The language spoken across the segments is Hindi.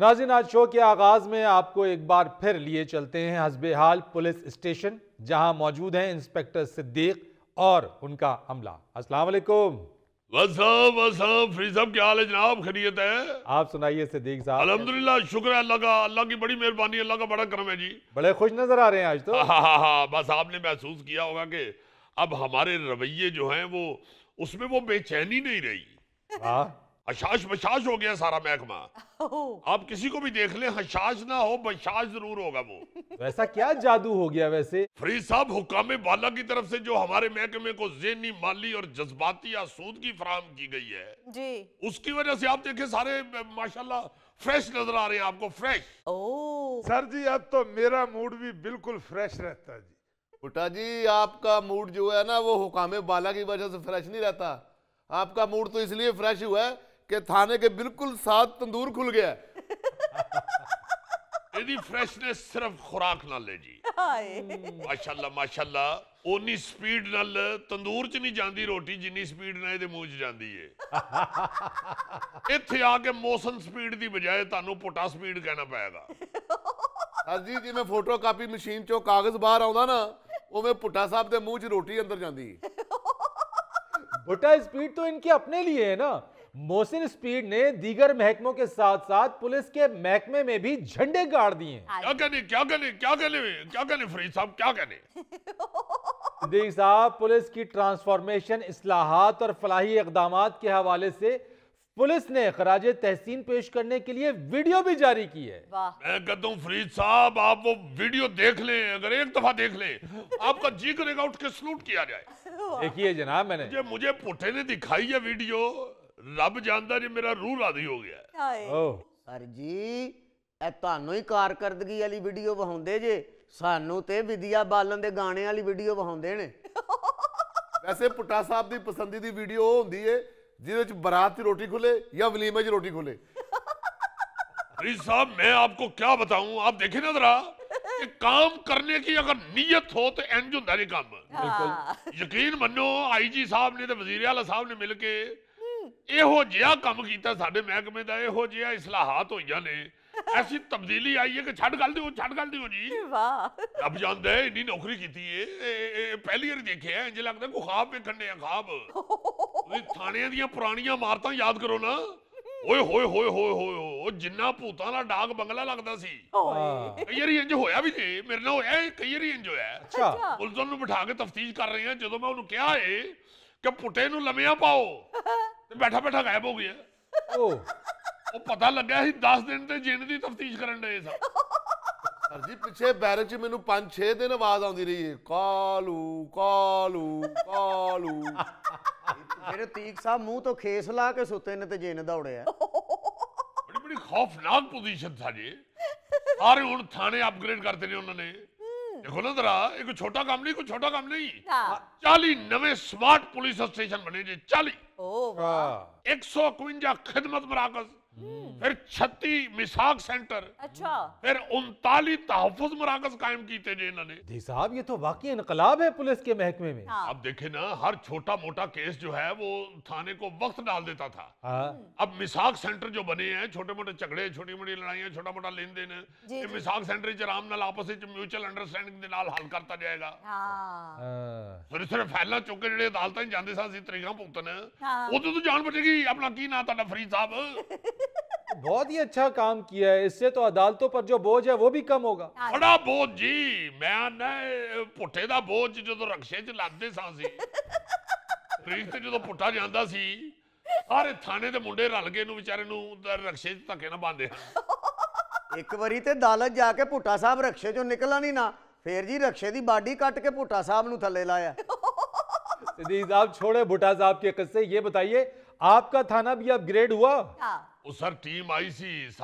नाजिन आज शो के आगाज में आपको एक बार फिर लिए चलते हैं हसब पुलिस स्टेशन जहां मौजूद हैं इंस्पेक्टर सिद्दीक और उनका अमला अस्सलाम वालेकुम वसम साहब क्या हाल है जनाब खरीत है आप सुनाइए सिद्दीक साहब अलहमदुल्ला शुक्र है अल्लाह का अल्लाह की बड़ी मेहरबानी अल्लाह का बड़ा करम है जी बड़े खुश नजर आ रहे हैं आज तो हाँ, हाँ, हाँ, बस आपने महसूस किया होगा कि अब हमारे रवैये जो है वो उसमें वो बेचैनी नहीं रही हशाश बशाश हो गया सारा महकमा आप किसी को भी देख ले हशाश ना हो बशाश जरूर होगा वो वैसा क्या जादू हो गया वैसे फरीद साहब हुकाम बाला की तरफ से जो हमारे महकमे को जेनी माली और जज्बाती आसूद की फराम की गई है जी उसकी वजह से आप देखे सारे माशाल्लाह फ्रेश नजर आ रहे हैं आपको फ्रेश सर जी अब तो मेरा मूड भी बिल्कुल फ्रेश रहता है जी बुटा जी आपका मूड जो है ना वो हुकाम बाला की वजह से फ्रेश नहीं रहता आपका मूड तो इसलिए फ्रेश हुआ है के थाने के बिल्कुल साथ तंदूर खुल गया स्पीड कहना पाएगा फोटो कापी मशीन चो कागज बहार आ साहब के मुंह च रोटी अंदर जाती तो अपने लिए है ना मोहसिन स्पीड ने दीगर महकमों के साथ साथ पुलिस के महकमे में भी झंडे गाड़ दिए क्या कहने क्या कहने क्या कहने क्या कहने फरीद साहब क्या कहने सिद्दीक साहब पुलिस की ट्रांसफॉर्मेशन असलाहत और फलाही इकदाम के हवाले से पुलिस ने खराज तहसीन पेश करने के लिए वीडियो भी जारी की है मैं कहता हूँ फरीद साहब आप वो वीडियो देख लें अगर एक दफा देख लें आपका जी करेगा उठ के सलूट किया जाए देखिए जनाब मैंने मुझे पुठे ने दिखाई है वीडियो ਰੱਬ ਜਾਣਦਾ ਜੇ ਮੇਰਾ ਰੂਹ ਰਾਜ਼ੀ ਹੋ ਗਿਆ ਹੈ। ਹਾਏ ਓ ਸਰ ਜੀ ਇਹ ਤੁਹਾਨੂੰ ਹੀ ਕਾਰਕਰਦਗੀ ਵਾਲੀ ਵੀਡੀਓ ਵਹਾਉਂਦੇ ਜੇ ਸਾਨੂੰ ਤੇ ਵਿਦਿਆ ਬਾਲਨ ਦੇ ਗਾਣੇ ਵਾਲੀ ਵੀਡੀਓ ਵਹਾਉਂਦੇ ਨੇ ਵੈਸੇ ਪੁੱਟਾ ਸਾਹਿਬ ਦੀ ਪਸੰਦੀ ਦੀ ਵੀਡੀਓ ਉਹ ਹੁੰਦੀ ਏ ਜਿਹਦੇ ਵਿੱਚ ਬਰਾਤ 'ਚ ਰੋਟੀ ਖੁੱਲੇ ਜਾਂ ਵਲੀਮੇ 'ਚ ਰੋਟੀ ਖੁੱਲੇ फरीद साहब मैं आपको क्या बताऊं आप देखे ना जरा कि काम करने की अगर नीयत हो तो इंज होता नहीं काम हाँ। यकीन मनो आईजी साहब ने तो वजीर आला साहब ने मिलके ਇਹੋ ਜਿਹਾ ਕੰਮ ਕੀਤਾ ਸਾਡੇ ਮਹਿਕਮੇ ਦਾ ਇਹੋ ਜਿਹਾ ਇਸਲਾਹਾਤ ਹੋਈਆਂ ਨੇ ਐਸੀ ਤਬਦੀਲੀ ਆਈ ਹੈ ਕਿ ਛੱਡ ਗੱਲ ਦਿਓ ਛੱਡ ਗੱਲ ਦਿਓ ਜੀ ਵਾਹ ਅਬ ਜਾਂਦੇ ਇਹ ਇੰਨੀ ਨੌਕਰੀ ਕੀਤੀ ਏ ਇਹ ਪਹਿਲੀ ਵਾਰ ਦੇਖਿਆ ਇੰਜ ਲੱਗਦਾ ਕੋ ਖਾਬ ਵੇਖਣ ਨੇ ਖਾਬ ਵੀ ਥਾਣਿਆਂ ਦੀਆਂ ਪੁਰਾਣੀਆਂ ਮਾਰਤਾ ਯਾਦ ਕਰੋ ਨਾ ਓਏ ਹੋਏ ਹੋਏ ਹੋਏ ਹੋਏ ਉਹ ਜਿੰਨਾ ਭੂਤਾਂ ਦਾ ਡਾਕ ਬੰਗਲਾ ਲੱਗਦਾ ਸੀ ਕਈ ਵਾਰੀ ਇੰਜ ਹੋਇਆ ਵੀ ਜੇ ਮੇਰੇ ਨਾਲ ਹੋਇਆ ਕਈ ਵਾਰੀ ਇੰਜ ਹੋਇਆ ਅੱਛਾ ਪੁਲਿਸ ਨੂੰ ਬਿਠਾ ਕੇ ਤਫਤੀਸ਼ ਕਰ ਰਹੇ ਆ ਜਦੋਂ ਮੈਂ ਉਹਨੂੰ ਕਿਹਾ ਏ ਕਿ ਪੁੱਟੇ ਨੂੰ ਲੰਮਿਆਂ ਪਾਓ ਤੇ ਬੈਠਾ ਬੈਠਾ ਗਾਇਬ ਹੋ ਗਿਆ ਉਹ ਉਹ ਪਤਾ ਲੱਗਿਆ ਸੀ 10 ਦਿਨ ਤੇ ਜਿੰਨ ਦੀ ਤਫਤੀਸ਼ ਕਰਨ ਡਏ ਸਾਂ ਸਰ ਜੀ ਪਿੱਛੇ ਬੈਰਕ 'ਚ ਮੈਨੂੰ 5-6 ਦਿਨ ਆਵਾਜ਼ ਆਉਂਦੀ ਰਹੀ ਏ ਕਾਲੂ ਕਾਲੂ ਕਾਲੂ ਮੇਰੇ ਤੀਕ ਸਾਹਿਬ ਮੂੰਹ ਤੋਂ ਖੇਸ ਲਾ ਕੇ ਸੁੱਤੇ ਨੇ ਤੇ ਜਿੰਨ ਦੌੜਿਆ ਬੜੀ ਬੜੀ ਖੌਫਨਾਕ ਪੋਜੀਸ਼ਨ ਥਾ ਜੀ ਸਾਰੇ ਹੁਣ ਥਾਣੇ ਅਪਗ੍ਰੇਡ ਕਰਦੇ ਨੇ ਉਹਨਾਂ ਨੇ हम्म। देखो ना जरा एक छोटा काम नहीं कोई छोटा काम नहीं हाँ। हाँ, चाली नवे स्मार्ट पुलिस स्टेशन बने चाली एक सौ इकवंजा खिदमत मराकज हम्म। फिर छत्ती मिसाक सेंटर अच्छा फिर उनतालीस तहफुज मराकज कायम किए थे इन्होंने जी साहब ये तो वाकई इनकलाब है पुलिस के महकमे में हाँ। अब देखे ना हर छोटा मोटा केस जो है वो थाने को वक्त डाल देता था हाँ। अब मिसाक सेंटर जो बने हैं छोटे मोटे झगड़े छोटी मोटी लड़ाइया छोटा मोटा लेन देन मिसाक सेंटर च आराम आपस म्यूचुअल अंडरस्टैंडिंग हल करता जाएगा हाँ। हाँ। फिर सिर्फ फैलना चुके जो अदालत जाते सी तरीका भुगतन हाँ। उदों तो जान बचेगी अपना की ना फरीद साहब बहुत ही अच्छा काम किया है इससे तो अदालतों पर जो बोझ है वो भी कम होगा बड़ा बोझ जी मैं पुठे का बोझ जो तो रक्षे च लाते सी जो पुटा जाता सी सारे थाने के मुंडे रल गए बेचारे रक्षे धक्के ना पाते एक बारी तो अदालत जाके भुट्टा साहब रक्षे चो निकला नहीं ना फिर जी रक्षे की बाडी कट के भुट्टा साहब न थले लाया साहब छोड़े भुट्टा साहब के कस्से ये बताइए आपका थाना भी अपग्रेड हुआ हाँ। अच्छा। हम्म।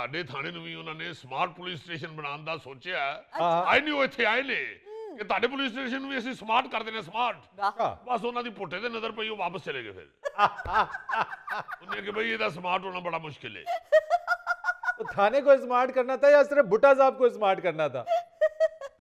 हाँ। बस ओना चले गए फिर बड़ा मुश्किल है तो थाने को स्मार्ट करना था या सिर्फ बुटा साहब को स्मार्ट करना था